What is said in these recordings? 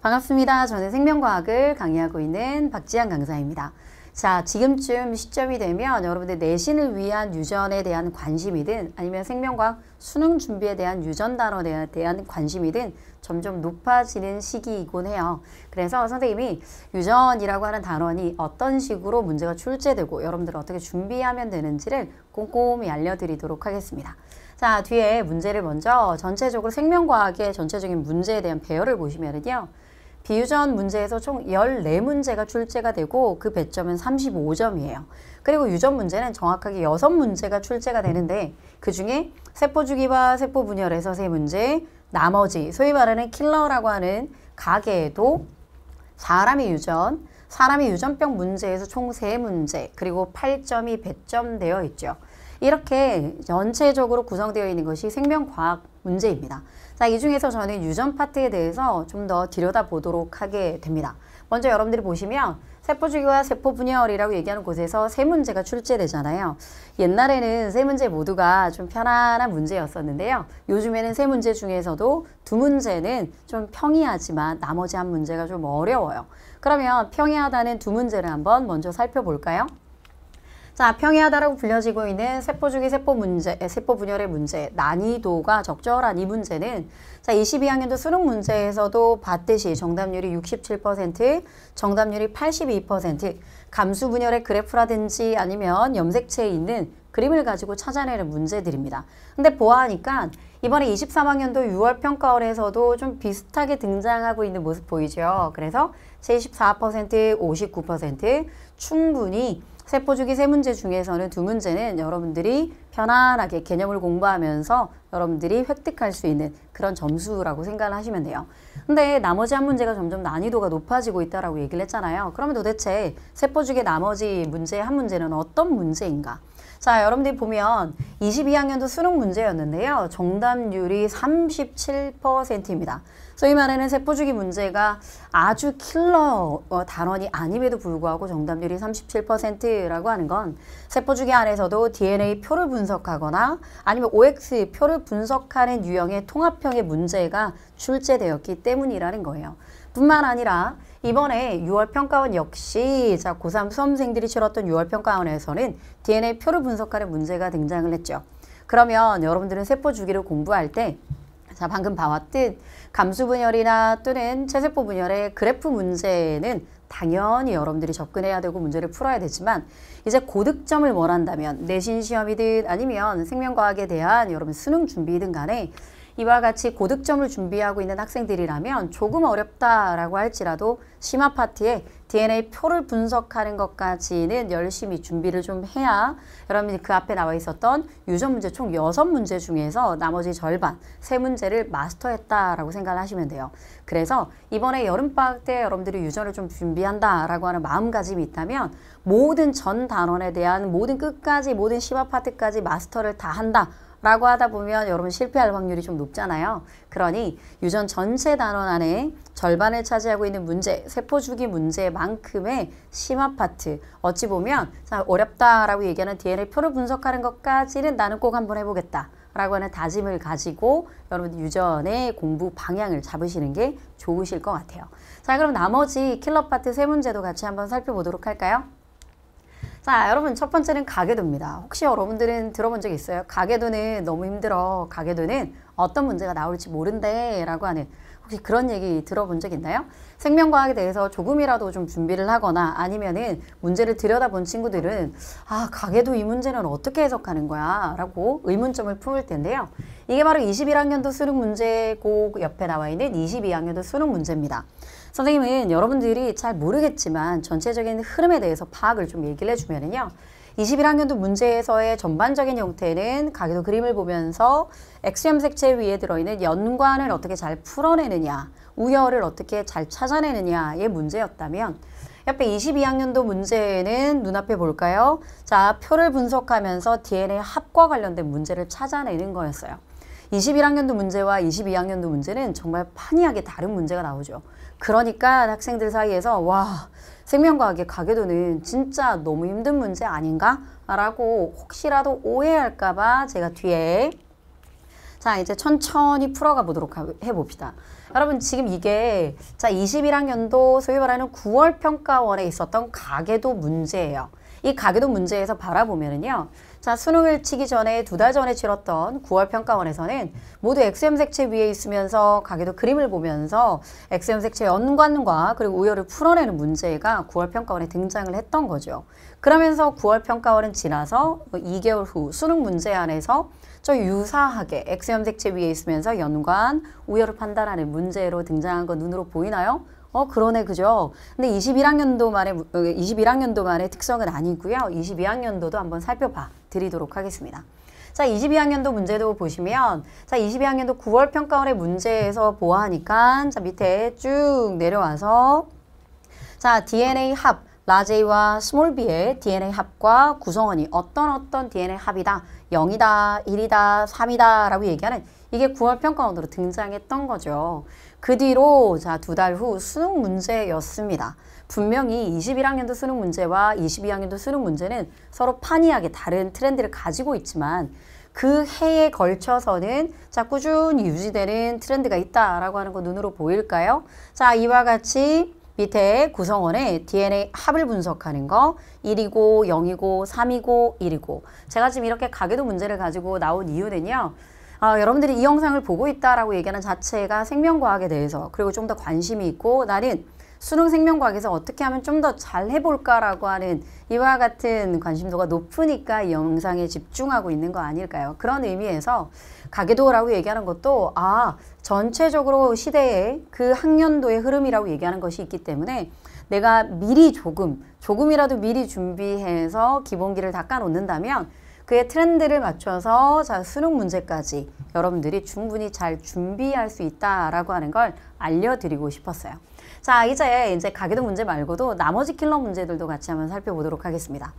반갑습니다. 저는 생명과학을 강의하고 있는 박지한 강사입니다. 자, 지금쯤 시점이 되면 여러분들 내신을 위한 유전에 대한 관심이든 아니면 생명과학 수능 준비에 대한 유전 단어에 대한 관심이든 점점 높아지는 시기이곤 해요. 그래서 선생님이 유전이라고 하는 단원이 어떤 식으로 문제가 출제되고 여러분들 어떻게 준비하면 되는지를 꼼꼼히 알려드리도록 하겠습니다. 자, 뒤에 문제를 먼저 전체적으로 생명과학의 전체적인 문제에 대한 배열을 보시면은요. 비유전 문제에서 총 14문제가 출제가 되고 그 배점은 35점이에요. 그리고 유전 문제는 정확하게 6문제가 출제가 되는데 그 중에 세포 주기와 세포 분열에서 3문제, 나머지 소위 말하는 킬러라고 하는 가게에도 사람의 유전, 사람의 유전병 문제에서 총 3문제, 그리고 8점이 배점되어 있죠. 이렇게 전체적으로 구성되어 있는 것이 생명과학 문제입니다. 자, 이 중에서 저는 유전 파트에 대해서 좀 더 들여다보도록 하게 됩니다. 먼저 여러분들이 보시면 세포주기와 세포분열이라고 얘기하는 곳에서 세 문제가 출제되잖아요. 옛날에는 세 문제 모두가 좀 편안한 문제였었는데요. 요즘에는 세 문제 중에서도 두 문제는 좀 평이하지만 나머지 한 문제가 좀 어려워요. 그러면 평이하다는 두 문제를 한번 먼저 살펴볼까요? 자, 평이하다라고 불려지고 있는 세포 주기 세포 문제, 세포 분열의 문제, 난이도가 적절한 이 문제는 자, 22학년도 수능 문제에서도 봤듯이 정답률이 67%, 정답률이 82%, 감수 분열의 그래프라든지 아니면 염색체에 있는 그림을 가지고 찾아내는 문제들입니다. 근데 보아하니까 이번에 23학년도 6월 평가원에서도 좀 비슷하게 등장하고 있는 모습 보이죠. 그래서 74%, 59% 충분히 세포주기 세 문제 중에서는 두 문제는 여러분들이 편안하게 개념을 공부하면서 여러분들이 획득할 수 있는 그런 점수라고 생각을 하시면 돼요. 근데 나머지 한 문제가 점점 난이도가 높아지고 있다라고 얘기를 했잖아요. 그러면 도대체 세포주기 나머지 문제 한 문제는 어떤 문제인가? 자, 여러분들이 보면 22학년도 수능 문제였는데요. 정답률이 37%입니다. 소위 말하는 세포주기 문제가 아주 킬러 어, 단원이 아님에도 불구하고 정답률이 37%라고 하는 건 세포주기 안에서도 DNA 표를 분석하거나 아니면 OX 표를 분석하는 유형의 통합형의 문제가 출제되었기 때문이라는 거예요. 뿐만 아니라 이번에 6월 평가원 역시 자 고3 수험생들이 치렀던 6월 평가원에서는 DNA 표를 분석하는 문제가 등장을 했죠. 그러면 여러분들은 세포 주기를 공부할 때 자, 방금 봐왔듯 감수 분열이나 또는 체세포 분열의 그래프 문제는 당연히 여러분들이 접근해야 되고 문제를 풀어야 되지만 이제 고득점을 원한다면 내신 시험이든 아니면 생명과학에 대한 여러분 수능 준비든 간에 이와 같이 고득점을 준비하고 있는 학생들이라면 조금 어렵다라고 할지라도 심화 파티에 DNA 표를 분석하는 것까지는 열심히 준비를 좀 해야 여러분이 그 앞에 나와 있었던 유전 문제 총 여섯 문제 중에서 나머지 절반 세문제를 마스터했다라고 생각을 하시면 돼요. 그래서 이번에 여름방학 때 여러분들이 유전을 좀 준비한다라고 하는 마음가짐이 있다면 모든 전 단원에 대한 모든 끝까지 모든 심화 파트까지 마스터를 다 한다 라고 하다 보면 여러분 실패할 확률이 좀 높잖아요. 그러니 유전 전체 단원 안에 절반을 차지하고 있는 문제, 세포주기 문제만큼의 심화 파트, 어찌 보면 어렵다라고 얘기하는 DNA 표를 분석하는 것까지는 나는 꼭 한번 해보겠다. 라고 하는 다짐을 가지고 여러분 유전의 공부 방향을 잡으시는 게 좋으실 것 같아요. 자 그럼 나머지 킬러 파트 세 문제도 같이 한번 살펴보도록 할까요? 자, 여러분 첫 번째는 가계도입니다. 혹시 여러분들은 들어본 적 있어요? 가계도는 너무 힘들어. 가계도는 어떤 문제가 나올지 모른대 라고 하는 혹시 그런 얘기 들어본 적 있나요? 생명과학에 대해서 조금이라도 좀 준비를 하거나 아니면은 문제를 들여다본 친구들은 아 가계도 이 문제는 어떻게 해석하는 거야 라고 의문점을 품을 텐데요. 이게 바로 21학년도 수능 문제고 옆에 나와 있는 22학년도 수능 문제입니다. 선생님은 여러분들이 잘 모르겠지만 전체적인 흐름에 대해서 파악을 좀 얘기를 해주면은요. 21학년도 문제에서의 전반적인 형태는 가기도 그림을 보면서 XM 색채 위에 들어있는 연관을 어떻게 잘 풀어내느냐, 우열을 어떻게 잘 찾아내느냐의 문제였다면 옆에 22학년도 문제는 눈앞에 볼까요? 자, 표를 분석하면서 DNA 합과 관련된 문제를 찾아내는 거였어요. 21학년도 문제와 22학년도 문제는 정말 판이하게 다른 문제가 나오죠. 그러니까 학생들 사이에서 와 생명과학의 가계도는 진짜 너무 힘든 문제 아닌가? 라고 혹시라도 오해할까 봐 제가 뒤에 자 이제 천천히 풀어가 보도록 해봅시다. 여러분 지금 이게 자 21학년도 소위 말하는 9월 평가원에 있었던 가계도 문제예요. 이 가계도 문제에서 바라보면은요. 자, 수능을 치기 전에 두 달 전에 치렀던 9월 평가원에서는 모두 XM 색채 위에 있으면서 가게도 그림을 보면서 XM 색채 연관과 그리고 우열을 풀어내는 문제가 9월 평가원에 등장을 했던 거죠. 그러면서 9월 평가원은 지나서 2개월 후 수능 문제 안에서 저 유사하게 X염 색채 위에 있으면서 연관, 우열을 판단하는 문제로 등장한 거 눈으로 보이나요? 어 그러네 그죠 근데 21학년도 만에 21학년도 어, 만의 특성은 아니고요 22학년도도 한번 살펴봐 드리도록 하겠습니다. 자, 22학년도 문제도 보시면 자, 22학년도 9월 평가원의 문제에서 보아하니까 자, 밑에 쭉 내려와서 자, DNA 합 라제이와 스몰비의 DNA 합과 구성원이 어떤 어떤 DNA 합이다, 0이다, 1이다, 3이다 라고 얘기하는 이게 9월 평가원으로 등장했던 거죠. 그 뒤로 자 두 달 후 수능 문제였습니다. 분명히 21학년도 수능 문제와 22학년도 수능 문제는 서로 판이하게 다른 트렌드를 가지고 있지만 그 해에 걸쳐서는 자 꾸준히 유지되는 트렌드가 있다라고 하는 거 눈으로 보일까요? 자 이와 같이 밑에 구성원의 DNA 합을 분석하는 거 1이고 0이고 3이고 1이고 제가 지금 이렇게 가계도 문제를 가지고 나온 이유는요. 아, 여러분들이 이 영상을 보고 있다라고 얘기하는 자체가 생명과학에 대해서 그리고 좀 더 관심이 있고 나는 수능 생명과학에서 어떻게 하면 좀 더 잘 해볼까라고 하는 이와 같은 관심도가 높으니까 이 영상에 집중하고 있는 거 아닐까요? 그런 의미에서 가계도라고 얘기하는 것도 아 전체적으로 시대의 그 학년도의 흐름이라고 얘기하는 것이 있기 때문에 내가 미리 조금 조금이라도 미리 준비해서 기본기를 닦아 놓는다면 그의 트렌드를 맞춰서 자 수능 문제까지 여러분들이 충분히 잘 준비할 수 있다라고 하는 걸 알려드리고 싶었어요. 자 이제 이제 가계도 문제 말고도 나머지 킬러 문제들도 같이 한번 살펴보도록 하겠습니다.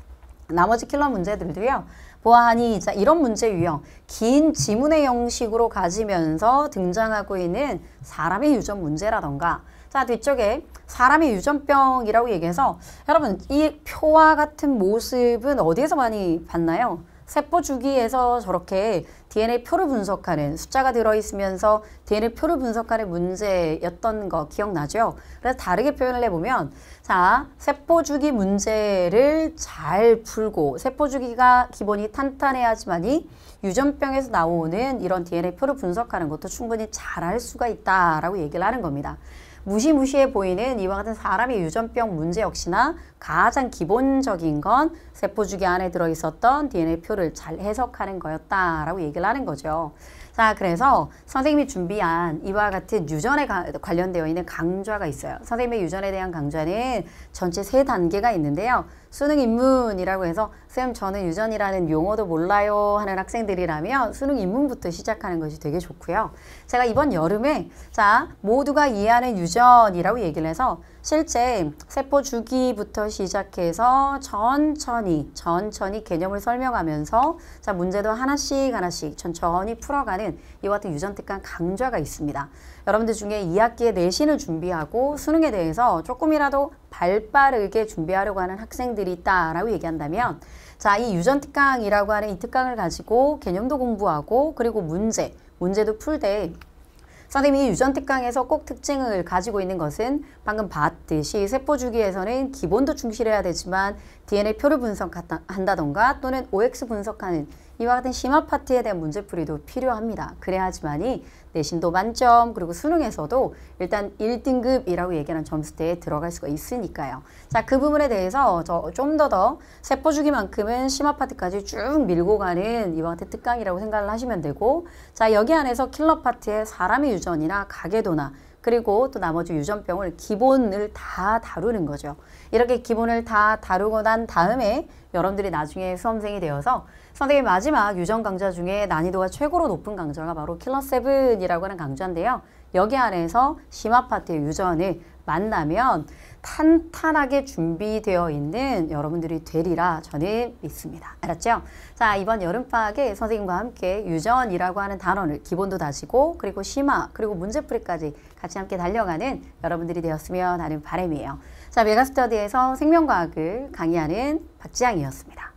나머지 킬러 문제들도요. 보아하니 자 이런 문제 유형 긴 지문의 형식으로 가지면서 등장하고 있는 사람의 유전 문제라던가 자 뒤쪽에 사람의 유전병이라고 얘기해서 여러분 이 표와 같은 모습은 어디에서 많이 봤나요? 세포 주기에서 저렇게 DNA 표를 분석하는 숫자가 들어있으면서 DNA 표를 분석하는 문제였던 거 기억나죠? 그래서 다르게 표현을 해보면 자 세포 주기 문제를 잘 풀고 세포 주기가 기본이 탄탄해야지만이 유전병에서 나오는 이런 DNA 표를 분석하는 것도 충분히 잘할 수가 있다라고 얘기를 하는 겁니다. 무시무시해 보이는 이와 같은 사람의 유전병 문제 역시나 가장 기본적인 건 세포주기 안에 들어있었던 DNA표를 잘 해석하는 거였다라고 얘기를 하는 거죠. 자 그래서 선생님이 준비한 이와 같은 유전에 가, 관련되어 있는 강좌가 있어요. 선생님의 유전에 대한 강좌는 전체 세 단계가 있는데요. 수능 입문이라고 해서 쌤 저는 유전이라는 용어도 몰라요 하는 학생들이라면 수능 입문부터 시작하는 것이 되게 좋고요. 제가 이번 여름에 자 모두가 이해하는 유전이라고 얘기를 해서 실제 세포 주기부터 시작해서 천천히 천천히 개념을 설명하면서 자 문제도 하나씩 하나씩 천천히 풀어가는 이와 같은 유전특강 강좌가 있습니다. 여러분들 중에 2학기에 내신을 준비하고 수능에 대해서 조금이라도 발빠르게 준비하려고 하는 학생들이 있다라고 얘기한다면 자, 이 유전특강이라고 하는 이 특강을 가지고 개념도 공부하고 그리고 문제, 문제도 풀때 선생님 이유전특강에서꼭 특징을 가지고 있는 것은 방금 봤듯이 세포 주기에서는 기본도 충실해야 되지만 DNA 표를 분석한다던가 또는 OX 분석하는 이와 같은 심화 파트에 대한 문제풀이도 필요합니다. 그래야지만이 내신도 만점 그리고 수능에서도 일단 1등급이라고 얘기하는 점수대에 들어갈 수가 있으니까요. 자, 그 부분에 대해서 저좀 더더 더 세포주기만큼은 심화 파트까지 쭉 밀고 가는 이와 같은 특강이라고 생각을 하시면 되고 자, 여기 안에서 킬러 파트에 사람의 유전이나 가계도나 그리고 또 나머지 유전병을 기본을 다 다루는 거죠. 이렇게 기본을 다 다루고 난 다음에 여러분들이 나중에 수험생이 되어서 선생님 마지막 유전 강좌 중에 난이도가 최고로 높은 강좌가 바로 킬러 세븐이라고 하는 강좌인데요. 여기 안에서 심화파트의 유전을 만나면 탄탄하게 준비되어 있는 여러분들이 되리라 저는 믿습니다. 알았죠? 자, 이번 여름방학에 선생님과 함께 유전이라고 하는 단원을 기본도 다지고 그리고 심화 그리고 문제풀이까지 같이 함께 달려가는 여러분들이 되었으면 하는 바람이에요. 자, 메가스터디에서 생명과학을 강의하는 박지향이었습니다.